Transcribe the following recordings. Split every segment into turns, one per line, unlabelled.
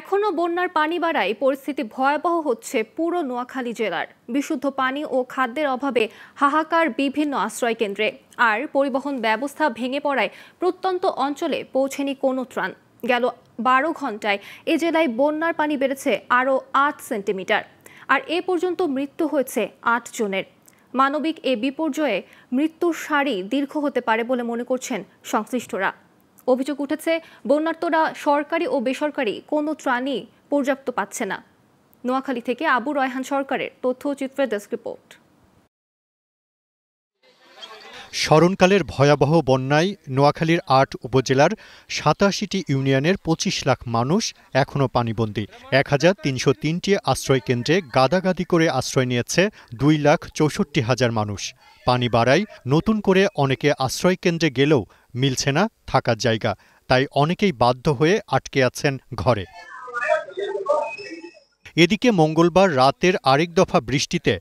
এখনও বন্যার পানি বাড়ায় পরিস্থিতি ভয়াবহ হচ্ছে পুরো নোয়াখালী জেলার বিশুদ্ধ পানি ও খাদ্যের অভাবে হাহাকার বিভিন্ন আশ্রয় কেন্দ্রে আর পরিবহন ব্যবস্থা ভেঙে পড়ায় প্রত্যন্ত অঞ্চলে পৌঁছেনি কোনো ত্রাণ গেল বারো ঘন্টায় এ জেলায় বন্যার পানি বেড়েছে আরও আট সেন্টিমিটার আর এ পর্যন্ত মৃত্যু হয়েছে আট জনের মানবিক এ বিপর্যয়ে মৃত্যুর সারি দীর্ঘ হতে পারে বলে মনে করছেন সংশ্লিষ্টরা অভিযোগ উঠেছে বন্যার্তরা সরকারি ও বেসরকারি কোনো ত্রাণই পর্যাপ্ত পাচ্ছে না নোয়াখালী থেকে আবু রয়হান সরকারের তথ্যচিত্রের ডেস্ক রিপোর্ট
স্মরণকালের ভয়াবহ বন্যায় নোয়াখালীর আট উপজেলার সাতাশিটি ইউনিয়নের পঁচিশ লাখ মানুষ এখনও পানিবন্দী এক হাজার তিনশো তিনটি আশ্রয়কেন্দ্রে গাদাগাদি করে আশ্রয় নিয়েছে দুই লাখ চৌষট্টি হাজার মানুষ পানি বাড়ায় নতুন করে অনেকে আশ্রয়কেন্দ্রে গেলেও মিলছে না থাকার জায়গা তাই অনেকেই বাধ্য হয়ে আটকে আছেন ঘরে এদিকে মঙ্গলবার রাতের আরেক দফা বৃষ্টিতে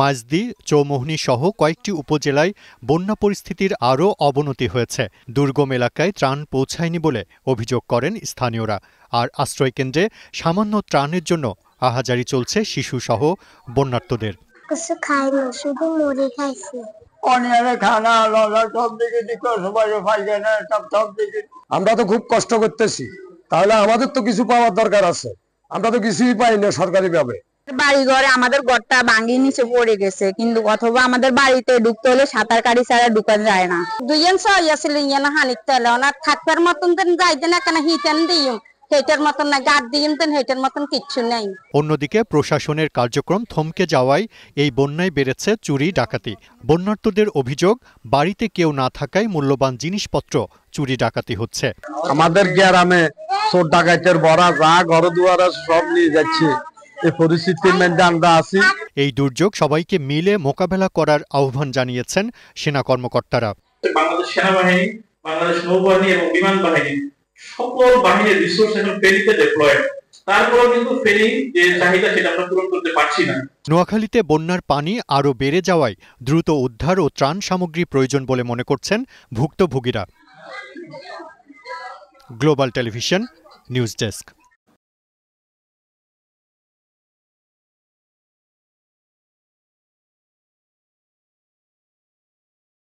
মাজদি চৌমোহনী সহ কয়েকটি উপজেলায় বন্যা পরিস্থিতির আরও অবনতি হয়েছে দুর্গম এলাকায় ত্রাণ পৌঁছায়নি বলে অভিযোগ করেন স্থানীয়রা আর আশ্রয়কেন্দ্রে সামান্য ত্রাণের জন্য আহাজারি চলছে শিশুসহ বন্যার্থদের
আমরা তো খুব কষ্ট করতেছি তাহলে আমাদের তো কিছু পাওয়ার দরকার আছে আমরা তো কিছুই পাই না সরকারি ভাবে বাড়ি ঘরে আমাদের গড়টা ভাঙি নিচে পড়ে গেছে কিন্তু অথবা আমাদের বাড়িতে ঢুকতে হলে সাঁতার কাটি ছাড়া ঢুকান যায় না দুইজন সহ ইয়াছিল ইয়ে না হানিক তেলে ওনার থাকবার মতন যাইতে না কেন হিতেন দিই হেটার মতন না গার্ড দিন দেন হেটার মতন কিচ্ছু নেই
অন্যদিকে প্রশাসনের কার্যক্রম থমকে যাওয়ায় এই বন্যায় বেড়েছে চুরি ডাকাতি বন্যার্থদের অভিযোগ বাড়িতে কেউ না থাকায় মূল্যবান জিনিসপত্র চুরি ডাকাতি হচ্ছে আমাদের গ্রামে চোর ডাকাতের বড়া যা ঘর দুয়ার সব নিয়ে যাচ্ছে এই দুর্যোগ সবাইকে মিলে মোকাবেলা করার আহ্বান জানিয়েছেন সেনা কর্মকর্তারা বাংলাদেশ সেনাবাহিনী বাংলাদেশ নৌবাহিনী এবং বিমান বাহিনী সকল বাহিনীর রিসোর্স এখন ফেরিতে ডিপ্লয়েড তারপরেও কিন্তু ফেরি যে চাহিদা সেটা আমরা পূরণ করতে পারছি না নোয়াখালীতে বন্যার পানি আরও বেড়ে যাওয়ায় দ্রুত উদ্ধার ও ত্রাণ সামগ্রী প্রয়োজন বলে মনে করছেন ভুক্তভোগীরা গ্লোবাল টেলিভিশন নিউজ ডেস্ক